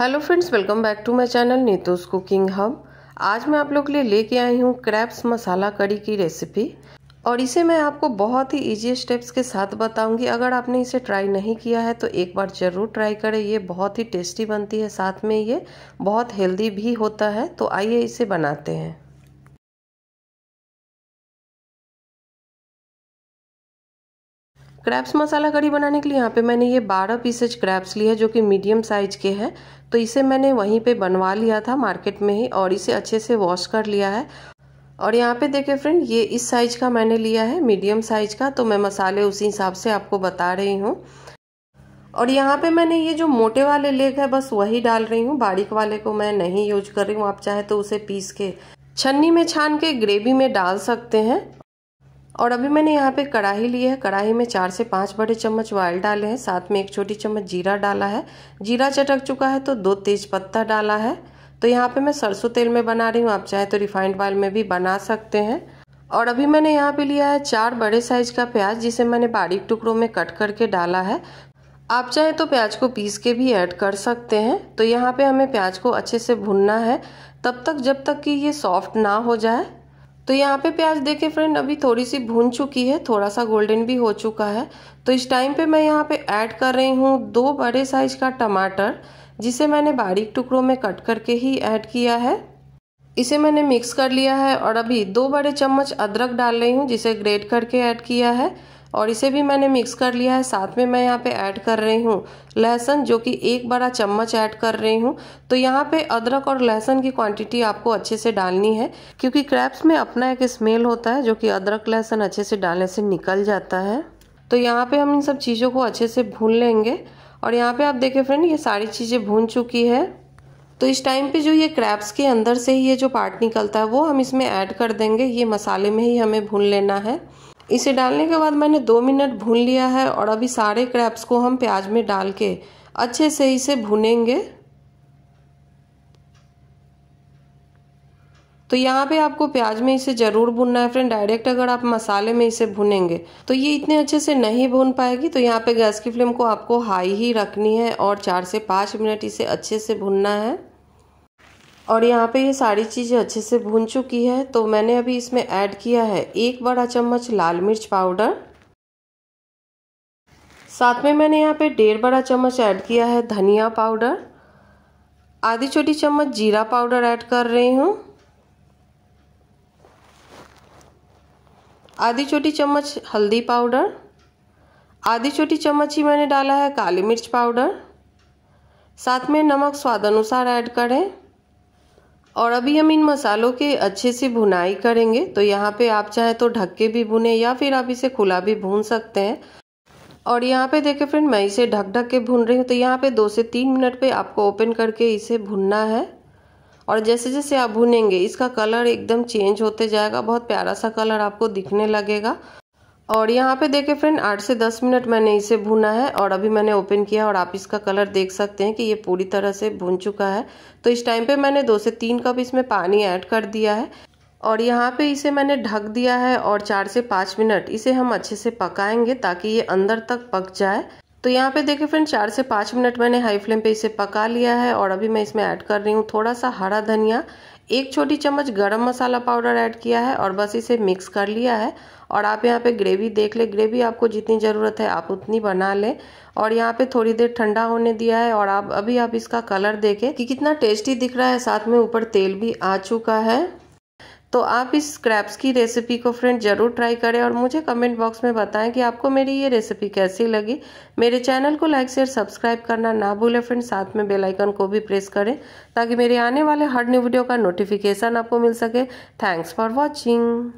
hello friends welcome back to my channel Neetu's cooking hub आज मैं आप लोग के लिए लेके आई हूँ क्रैप्स मसाला कड़ी की रेसिपी और इसे मैं आपको बहुत ही ईजी स्टेप्स के साथ बताऊंगी अगर आपने इसे ट्राई नहीं किया है तो एक बार ज़रूर ट्राई करें ये बहुत ही टेस्टी बनती है साथ में ये बहुत हेल्दी भी होता है तो आइए इसे बनाते हैं क्रैप्स मसाला कड़ी बनाने के लिए यहाँ पे मैंने ये 12 पीसेज क्रैप्स लिए हैं जो कि मीडियम साइज के हैं तो इसे मैंने वहीं पे बनवा लिया था मार्केट में ही और इसे अच्छे से वॉश कर लिया है और यहाँ पे देखिए फ्रेंड ये इस साइज का मैंने लिया है मीडियम साइज का तो मैं मसाले उसी हिसाब से आपको बता रही हूँ और यहाँ पे मैंने ये जो मोटे वाले लेग है बस वही डाल रही हूँ बारीक वाले को मैं नहीं यूज कर रही हूँ आप चाहे तो उसे पीस के छन्नी में छान के ग्रेवी में डाल सकते हैं और अभी मैंने यहाँ पे कढ़ाई ली है कढ़ाई में चार से पाँच बड़े चम्मच ऑयल डाले हैं साथ में एक छोटी चम्मच जीरा डाला है जीरा चटक चुका है तो दो तेज पत्ता डाला है तो यहाँ पे मैं सरसों तेल में बना रही हूँ आप चाहे तो रिफाइंड ऑयल में भी बना सकते हैं और अभी मैंने यहाँ पे लिया है चार बड़े साइज का प्याज जिसे मैंने बारीक टुकड़ों में कट करके डाला है आप चाहे तो प्याज को पीस के भी ऐड कर सकते हैं तो यहाँ पे हमें प्याज को अच्छे से भुनना है तब तक जब तक कि ये सॉफ्ट ना हो जाए तो यहाँ पे प्याज देखे फ्रेंड अभी थोड़ी सी भून चुकी है थोड़ा सा गोल्डन भी हो चुका है तो इस टाइम पे मैं यहाँ पे ऐड कर रही हूँ दो बड़े साइज का टमाटर जिसे मैंने बारीक टुकड़ों में कट करके ही ऐड किया है इसे मैंने मिक्स कर लिया है और अभी दो बड़े चम्मच अदरक डाल रही हूँ जिसे ग्रेट करके ऐड किया है और इसे भी मैंने मिक्स कर लिया है साथ में मैं यहाँ पे ऐड कर रही हूँ लहसुन जो कि एक बड़ा चम्मच ऐड कर रही हूँ तो यहाँ पे अदरक और लहसुन की क्वांटिटी आपको अच्छे से डालनी है क्योंकि क्रैप्स में अपना एक स्मेल होता है जो कि अदरक लहसुन अच्छे से डालने से निकल जाता है तो यहाँ पर हम इन सब चीज़ों को अच्छे से भून लेंगे और यहाँ पर आप देखें फ्रेंड ये सारी चीज़ें भून चुकी है तो इस टाइम पे जो ये क्रैप्स के अंदर से ही ये जो पार्ट निकलता है वो हम इसमें ऐड कर देंगे ये मसाले में ही हमें भून लेना है इसे डालने के बाद मैंने दो मिनट भून लिया है और अभी सारे क्रैप्स को हम प्याज में डाल के अच्छे से इसे भुनेंगे तो यहाँ पे आपको प्याज में इसे ज़रूर भुनना है फ्रेंड डायरेक्ट अगर आप मसाले में इसे भुनेंगे तो ये इतने अच्छे से नहीं भून पाएगी तो यहाँ पे गैस की फ्लेम को आपको हाई ही रखनी है और चार से पाँच मिनट इसे अच्छे से भुनना है और यहाँ पे ये सारी चीज़ें अच्छे से भून चुकी है तो मैंने अभी इसमें ऐड किया है एक बड़ा चम्मच लाल मिर्च पाउडर साथ में मैंने यहाँ पे डेढ़ बड़ा चम्मच ऐड किया है धनिया पाउडर आधी छोटी चम्मच जीरा पाउडर ऐड कर रही हूँ आधी छोटी चम्मच हल्दी पाउडर आधी छोटी चम्मच ही मैंने डाला है काली मिर्च पाउडर साथ में नमक स्वाद अनुसार ऐड करें और अभी हम इन मसालों के अच्छे से भुनाई करेंगे तो यहाँ पे आप चाहे तो ढक के भी भुने या फिर आप इसे खुला भी भून सकते हैं और यहाँ पे देखें फ्रेंड मैं इसे ढक ढक के भून रही हूँ तो यहाँ पे दो से तीन मिनट पे आपको ओपन करके इसे भुनना है और जैसे जैसे आप भुनेंगे इसका कलर एकदम चेंज होते जाएगा बहुत प्यारा सा कलर आपको दिखने लगेगा और यहाँ पे देखे फ्रेंड आठ से दस मिनट मैंने इसे भुना है और अभी मैंने ओपन किया और आप इसका कलर देख सकते हैं कि ये पूरी तरह से भुन चुका है तो इस टाइम पे मैंने दो से तीन कप इसमें पानी ऐड कर दिया है और यहाँ पे इसे मैंने ढक दिया है और चार से पाँच मिनट इसे हम अच्छे से पकाएंगे ताकि ये अंदर तक पक जाए तो यहाँ पे देखे फ्रेंड चार से पाँच मिनट मैंने हाई फ्लेम पे इसे पका लिया है और अभी मैं इसमें ऐड कर रही हूँ थोड़ा सा हरा धनिया एक छोटी चम्मच गरम मसाला पाउडर ऐड किया है और बस इसे मिक्स कर लिया है और आप यहाँ पे ग्रेवी देख ले ग्रेवी आपको जितनी ज़रूरत है आप उतनी बना लें और यहाँ पे थोड़ी देर ठंडा होने दिया है और आप अभी आप इसका कलर देखें कि कितना टेस्टी दिख रहा है साथ में ऊपर तेल भी आ चुका है तो आप इस स्क्रैप्स की रेसिपी को फ्रेंड ज़रूर ट्राई करें और मुझे कमेंट बॉक्स में बताएं कि आपको मेरी ये रेसिपी कैसी लगी मेरे चैनल को लाइक शेयर सब्सक्राइब करना ना भूलें फ्रेंड साथ में बेल आइकन को भी प्रेस करें ताकि मेरे आने वाले हर न्यू वीडियो का नोटिफिकेशन आपको मिल सके थैंक्स फॉर वॉचिंग